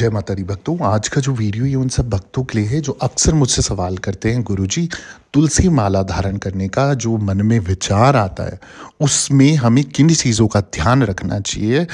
जय माता दी भक्तों आज का जो वीडियो ये उन सब भक्तों के लिए है जो अक्सर मुझसे सवाल करते हैं गुरुजी तुलसी माला धारण करने का जो मन में विचार आता है उसमें हमें किन चीज़ों का ध्यान रखना चाहिए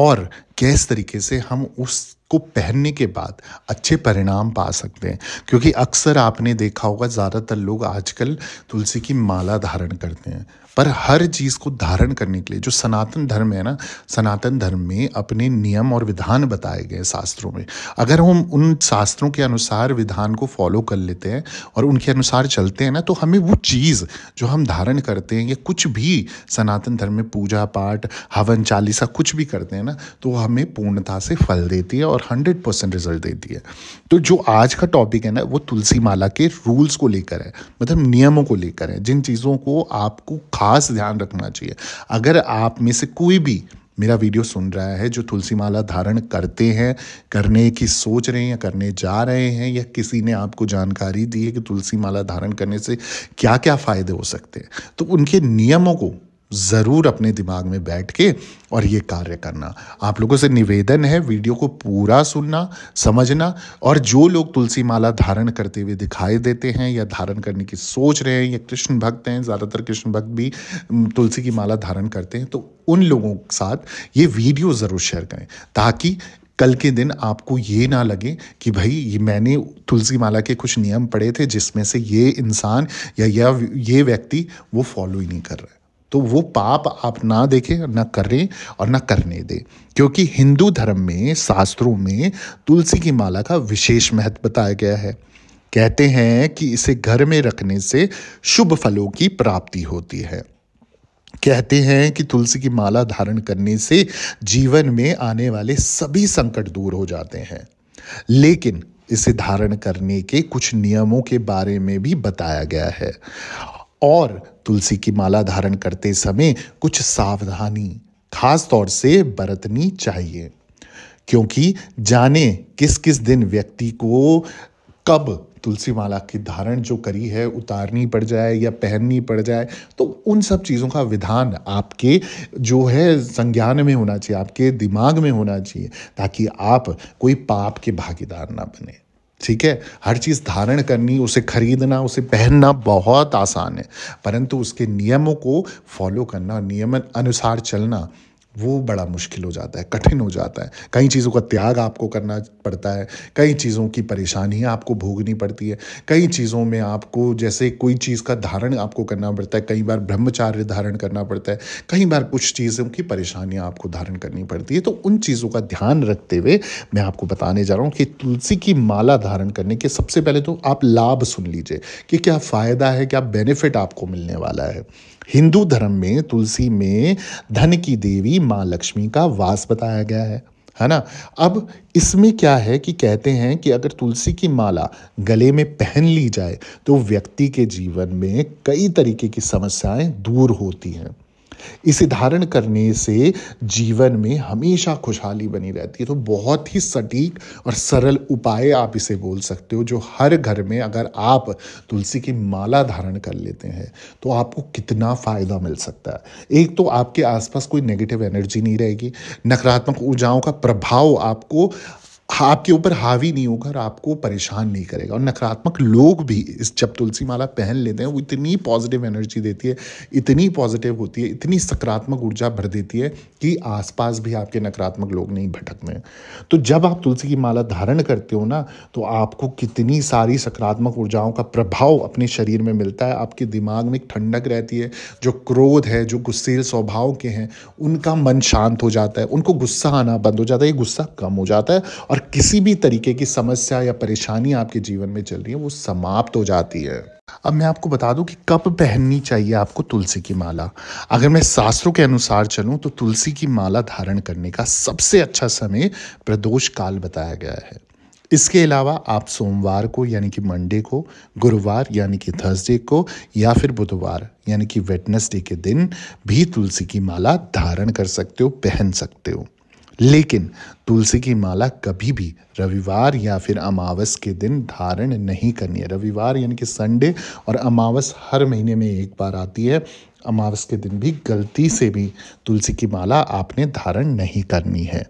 और किस तरीके से हम उसको पहनने के बाद अच्छे परिणाम पा सकते हैं क्योंकि अक्सर आपने देखा होगा ज़्यादातर लोग आजकल तुलसी की माला धारण करते हैं पर हर चीज़ को धारण करने के लिए जो सनातन धर्म है ना सनातन धर्म में अपने नियम और विधान बताए गए शास्त्रों में अगर हम उन शास्त्रों के अनुसार विधान को फॉलो कर लेते हैं और उनके अनुसार चलते हैं ना तो हमें वो चीज़ जो हम धारण करते हैं या कुछ भी सनातन धर्म में पूजा पाठ हवन चालीसा कुछ भी करते हैं ना तो हमें पूर्णता से फल देती है और हंड्रेड परसेंट रिजल्ट देती है तो जो आज का टॉपिक है ना वो तुलसी माला के रूल्स को लेकर है मतलब नियमों को लेकर है जिन चीज़ों को आपको खास ध्यान रखना चाहिए अगर आप में से कोई भी मेरा वीडियो सुन रहा है जो तुलसी माला धारण करते हैं करने की सोच रहे हैं या करने जा रहे हैं या किसी ने आपको जानकारी दी है कि तुलसी माला धारण करने से क्या क्या फ़ायदे हो सकते हैं तो उनके नियमों को ज़रूर अपने दिमाग में बैठ के और ये कार्य करना आप लोगों से निवेदन है वीडियो को पूरा सुनना समझना और जो लोग तुलसी माला धारण करते हुए दिखाई देते हैं या धारण करने की सोच रहे हैं या कृष्ण भक्त हैं ज़्यादातर कृष्ण भक्त भी तुलसी की माला धारण करते हैं तो उन लोगों के साथ ये वीडियो ज़रूर शेयर करें ताकि कल के दिन आपको ये ना लगे कि भाई ये मैंने तुलसी माला के कुछ नियम पढ़े थे जिसमें से ये इंसान या, ये व्यक्ति वो फॉलो ही नहीं कर रहा है तो वो पाप आप ना देखें ना करें और ना करने दें क्योंकि हिंदू धर्म में शास्त्रों में तुलसी की माला का विशेष महत्व बताया गया है कहते हैं कि इसे घर में रखने से शुभ फलों की प्राप्ति होती है कहते हैं कि तुलसी की माला धारण करने से जीवन में आने वाले सभी संकट दूर हो जाते हैं लेकिन इसे धारण करने के कुछ नियमों के बारे में भी बताया गया है और तुलसी की माला धारण करते समय कुछ सावधानी खास तौर से बरतनी चाहिए क्योंकि जाने किस किस दिन व्यक्ति को कब तुलसी माला की धारण जो करी है उतारनी पड़ जाए या पहननी पड़ जाए तो उन सब चीज़ों का विधान आपके जो है संज्ञान में होना चाहिए आपके दिमाग में होना चाहिए ताकि आप कोई पाप के भागीदार ना बने ठीक है हर चीज़ धारण करनी उसे खरीदना उसे पहनना बहुत आसान है परंतु उसके नियमों को फॉलो करना नियमन अनुसार चलना वो बड़ा मुश्किल हो जाता है कठिन हो जाता है कई चीज़ों का त्याग आपको करना पड़ता है कई चीज़ों की परेशानियाँ आपको भोगनी पड़ती है कई चीज़ों में आपको जैसे कोई चीज़ का धारण आपको करना पड़ता है कई बार ब्रह्मचार्य धारण करना पड़ता है कई बार कुछ चीज़ों की परेशानियाँ आपको धारण करनी पड़ती है तो उन चीज़ों का ध्यान रखते हुए मैं आपको बताने जा रहा हूँ कि तुलसी की माला धारण करने के सबसे पहले तो आप लाभ सुन लीजिए कि क्या फ़ायदा है क्या बेनिफिट आपको मिलने वाला है हिंदू धर्म में तुलसी में धन की देवी माँ लक्ष्मी का वास बताया गया है है ना अब इसमें क्या है कि कहते हैं कि अगर तुलसी की माला गले में पहन ली जाए तो व्यक्ति के जीवन में कई तरीके की समस्याएं दूर होती हैं इसे धारण करने से जीवन में हमेशा खुशहाली बनी रहती है तो बहुत ही सटीक और सरल उपाय आप इसे बोल सकते हो जो हर घर में अगर आप तुलसी की माला धारण कर लेते हैं तो आपको कितना फ़ायदा मिल सकता है एक तो आपके आसपास कोई नेगेटिव एनर्जी नहीं रहेगी नकारात्मक ऊर्जाओं का प्रभाव आपको आपके ऊपर हावी नहीं होगा और आपको परेशान नहीं करेगा और नकारात्मक लोग भी इस जब तुलसी माला पहन लेते हैं वो इतनी पॉजिटिव एनर्जी देती है इतनी पॉजिटिव होती है इतनी सकारात्मक ऊर्जा भर देती है कि आसपास भी आपके नकारात्मक लोग नहीं भटकते हैं तो जब आप तुलसी की माला धारण करते हो ना तो आपको कितनी सारी सकारात्मक ऊर्जाओं का प्रभाव अपने शरीर में मिलता है आपके दिमाग में एक ठंडक रहती है जो क्रोध है जो गुस्सेल स्वभाव के हैं उनका मन शांत हो जाता है उनको गुस्सा आना बंद हो जाता है ये गुस्सा कम हो जाता है और किसी भी तरीके की समस्या या परेशानी आपके जीवन में चल रही है वो समाप्त हो जाती है अब मैं आपको बता दूं कि कब पहननी चाहिए आपको तुलसी की माला अगर मैं शास्त्रों के अनुसार चलूं तो तुलसी की माला धारण करने का सबसे अच्छा समय प्रदोष काल बताया गया है इसके अलावा आप सोमवार को यानी कि मंडे को गुरुवार यानी कि थर्सडे को या फिर बुधवार यानी कि वेटनेसडे के दिन भी तुलसी की माला धारण कर सकते हो पहन सकते हो लेकिन तुलसी की माला कभी भी रविवार या फिर अमावस के दिन धारण नहीं करनी है रविवार यानी कि संडे और अमावस हर महीने में एक बार आती है अमावस के दिन भी गलती से भी तुलसी की माला आपने धारण नहीं करनी है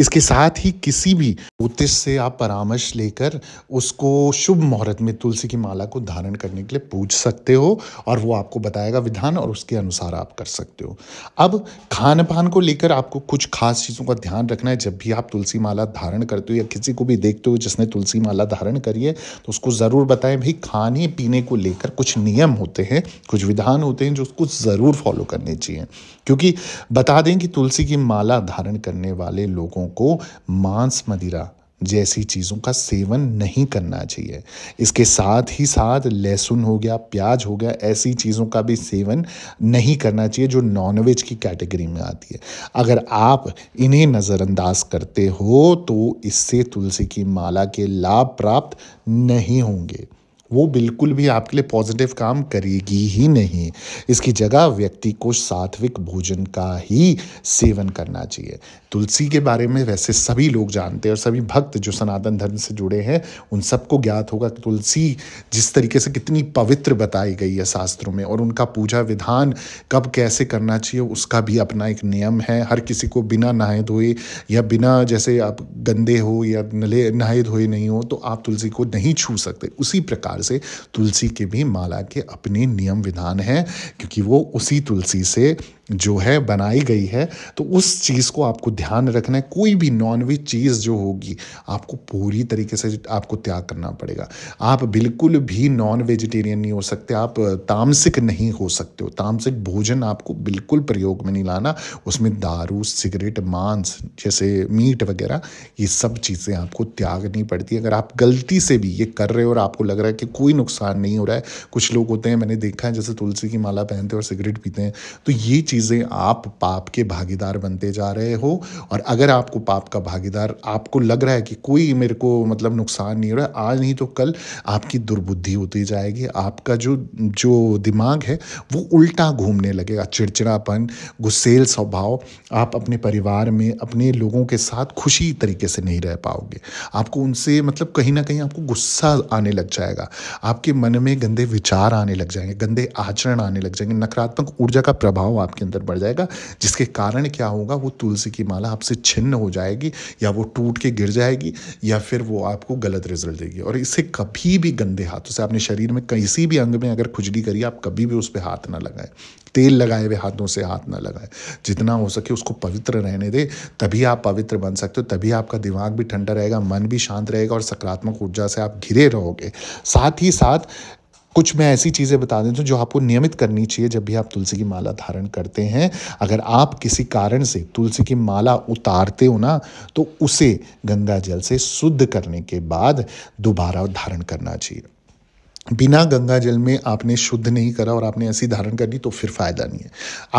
इसके साथ ही किसी भी ज्योतिष से आप परामर्श लेकर उसको शुभ मुहूर्त में तुलसी की माला को धारण करने के लिए पूछ सकते हो और वो आपको बताएगा विधान और उसके अनुसार आप कर सकते हो अब खान पान को लेकर आपको कुछ खास चीज़ों का ध्यान रखना है जब भी आप तुलसी माला धारण करते हो या किसी को भी देखते हो जिसने तुलसी माला धारण करी है तो उसको ज़रूर बताएं भाई खाने पीने को लेकर कुछ नियम होते हैं कुछ विधान होते हैं जो उसको ज़रूर फॉलो करने चाहिए क्योंकि बता दें कि तुलसी की माला धारण करने वाले लोगों लोगों को मांस मदिरा जैसी चीज़ों का सेवन नहीं करना चाहिए इसके साथ ही साथ लहसुन हो गया प्याज हो गया ऐसी चीज़ों का भी सेवन नहीं करना चाहिए जो नॉनवेज की कैटेगरी में आती है अगर आप इन्हें नज़रअंदाज करते हो तो इससे तुलसी की माला के लाभ प्राप्त नहीं होंगे वो बिल्कुल भी आपके लिए पॉजिटिव काम करेगी ही नहीं इसकी जगह व्यक्ति को सात्विक भोजन का ही सेवन करना चाहिए तुलसी के बारे में वैसे सभी लोग जानते हैं और सभी भक्त जो सनातन धर्म से जुड़े हैं उन सबको ज्ञात होगा कि तुलसी जिस तरीके से कितनी पवित्र बताई गई है शास्त्रों में और उनका पूजा विधान कब कैसे करना चाहिए उसका भी अपना एक नियम है हर किसी को बिना नहाए धोए या बिना जैसे आप गंदे हो या नले नहाए धोए नहीं हो तो आप तुलसी को नहीं छू सकते उसी प्रकार प्रकार से तुलसी के भी माला के अपने नियम विधान हैं क्योंकि वो उसी तुलसी से जो है बनाई गई है तो उस चीज़ को आपको ध्यान रखना है कोई भी नॉनवेज चीज़ जो होगी आपको पूरी तरीके से आपको त्याग करना पड़ेगा आप बिल्कुल भी नॉन वेजिटेरियन नहीं हो सकते आप तामसिक नहीं हो सकते हो तामसिक भोजन आपको बिल्कुल प्रयोग में नहीं लाना उसमें दारू सिगरेट मांस जैसे मीट वगैरह ये सब चीज़ें आपको त्यागनी पड़ती अगर आप गलती से भी ये कर रहे हो और आपको लग रहा है कि कोई नुकसान नहीं हो रहा है कुछ लोग होते हैं मैंने देखा है जैसे तुलसी की माला पहनते हैं और सिगरेट पीते हैं तो ये चीज़ें आप पाप के भागीदार बनते जा रहे हो और अगर आपको पाप का भागीदार आपको लग रहा है कि कोई मेरे को मतलब नुकसान नहीं हो रहा आज नहीं तो कल आपकी दुर्बुद्धि होती जाएगी आपका जो जो दिमाग है वो उल्टा घूमने लगेगा चिड़चिड़ापन गुस्सेल स्वभाव आप अपने परिवार में अपने लोगों के साथ खुशी तरीके से नहीं रह पाओगे आपको उनसे मतलब कहीं ना कहीं आपको गुस्सा आने लग जाएगा आपके मन में गंदे विचार आने लग जाएंगे गंदे आचरण आने लग जाएंगे नकारात्मक ऊर्जा का प्रभाव आपके अंदर बढ़ जाएगा जिसके कारण क्या होगा वो तुलसी की माला आपसे छिन्न हो जाएगी या वो टूट के गिर जाएगी या फिर वो आपको गलत रिजल्ट देगी और इसे कभी भी गंदे हाथों से अपने शरीर में किसी भी अंग में अगर खुजली करिए आप कभी भी उस पर हाथ ना लगाएं तेल लगाए हुए हाथों से हाथ ना लगाए जितना हो सके उसको पवित्र रहने दे तभी आप पवित्र बन सकते हो तभी आपका दिमाग भी ठंडा रहेगा मन भी शांत रहेगा और सकारात्मक ऊर्जा से आप घिरे रहोगे साथ ही साथ कुछ मैं ऐसी चीज़ें बता देता हूँ जो आपको नियमित करनी चाहिए जब भी आप तुलसी की माला धारण करते हैं अगर आप किसी कारण से तुलसी की माला उतारते हो ना तो उसे गंगा जल से शुद्ध करने के बाद दोबारा धारण करना चाहिए बिना गंगा जल में आपने शुद्ध नहीं करा और आपने ऐसी धारण कर ली तो फिर फायदा नहीं है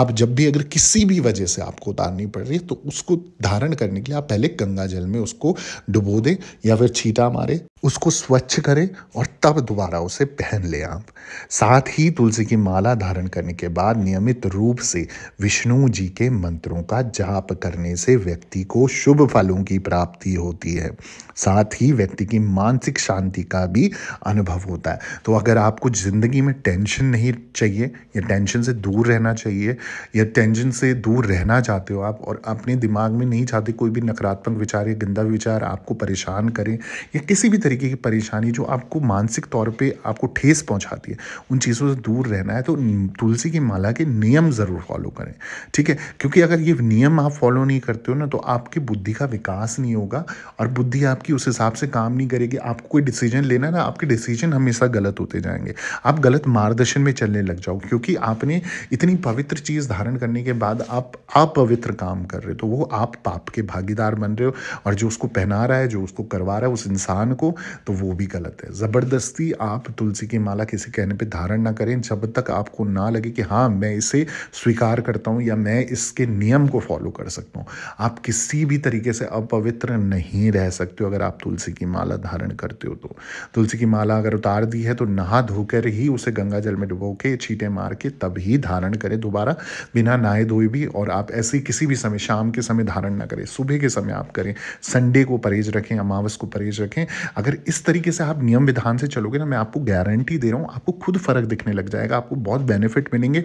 आप जब भी अगर किसी भी वजह से आपको उतारनी पड़ रही है तो उसको धारण करने के लिए आप पहले गंगा जल में उसको डुबो दें या फिर छीटा मारे उसको स्वच्छ करें और तब दोबारा उसे पहन लें आप साथ ही तुलसी की माला धारण करने के बाद नियमित रूप से विष्णु जी के मंत्रों का जाप करने से व्यक्ति को शुभ फलों की प्राप्ति होती है साथ ही व्यक्ति की मानसिक शांति का भी अनुभव होता है तो अगर आपको ज़िंदगी में टेंशन नहीं चाहिए या टेंशन से दूर रहना चाहिए या टेंशन से दूर रहना चाहते हो आप और अपने दिमाग में नहीं चाहते कोई भी नकारात्मक विचार या गंदा विचार आपको परेशान करें या किसी भी तरीके तरीके की परेशानी जो आपको मानसिक तौर पे आपको ठेस पहुंचाती है उन चीज़ों से दूर रहना है तो तुलसी की माला के नियम ज़रूर फॉलो करें ठीक है क्योंकि अगर ये नियम आप फॉलो नहीं करते हो ना तो आपकी बुद्धि का विकास नहीं होगा और बुद्धि आपकी उस हिसाब से काम नहीं करेगी आपको कोई डिसीजन लेना ना आपके डिसीजन हमेशा गलत होते जाएंगे आप गलत मार्गदर्शन में चलने लग जाओ क्योंकि आपने इतनी पवित्र चीज़ धारण करने के बाद आप अपवित्र काम कर रहे हो तो वो आप पाप के भागीदार बन रहे हो और जो उसको पहना रहा है जो उसको करवा रहा है उस इंसान को तो वो भी गलत है ज़बरदस्ती आप तुलसी की माला किसी कहने पे धारण ना करें जब तक आपको ना लगे कि हाँ मैं इसे स्वीकार करता हूँ या मैं इसके नियम को फॉलो कर सकता हूँ आप किसी भी तरीके से अपवित्र नहीं रह सकते हो अगर आप तुलसी की माला धारण करते हो तो तुलसी की माला अगर उतार दी है तो नहा धोकर ही उसे गंगा जल में डुबो के छीटे मार के तब ही धारण करें दोबारा बिना नहाए धोए भी और आप ऐसे किसी भी समय शाम के समय धारण ना करें सुबह के समय आप करें संडे को परहेज रखें अमावस को परहेज रखें अगर इस तरीके से आप नियम विधान से चलोगे ना मैं आपको गारंटी दे रहा हूँ आपको खुद फ़र्क दिखने लग जाएगा आपको बहुत बेनिफिट मिलेंगे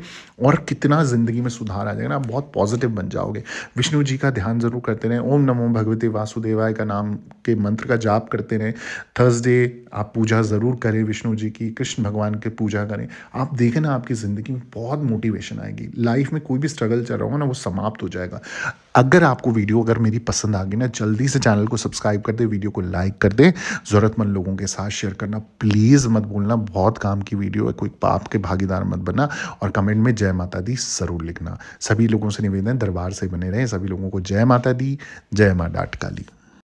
और कितना ज़िंदगी में सुधार आ जाएगा ना आप बहुत पॉजिटिव बन जाओगे विष्णु जी का ध्यान ज़रूर करते रहें ओम नमो भगवते वासुदेवाय का नाम के मंत्र का जाप करते रहें थर्सडे आप पूजा ज़रूर करें विष्णु जी की कृष्ण भगवान की पूजा करें आप देखें ना आपकी ज़िंदगी में बहुत मोटिवेशन आएगी लाइफ में कोई भी स्ट्रगल चल रहा होगा ना वो समाप्त हो जाएगा अगर आपको वीडियो अगर मेरी पसंद आ गई ना जल्दी से चैनल को सब्सक्राइब कर दे वीडियो को लाइक कर दे ज़रूरतमंद लोगों के साथ शेयर करना प्लीज़ मत भूलना बहुत काम की वीडियो है कोई पाप के भागीदार मत बनना और कमेंट में जय माता दी ज़रूर लिखना सभी लोगों से निवेदन दरबार से बने रहें सभी लोगों को जय माता दी जय माँ डाट काली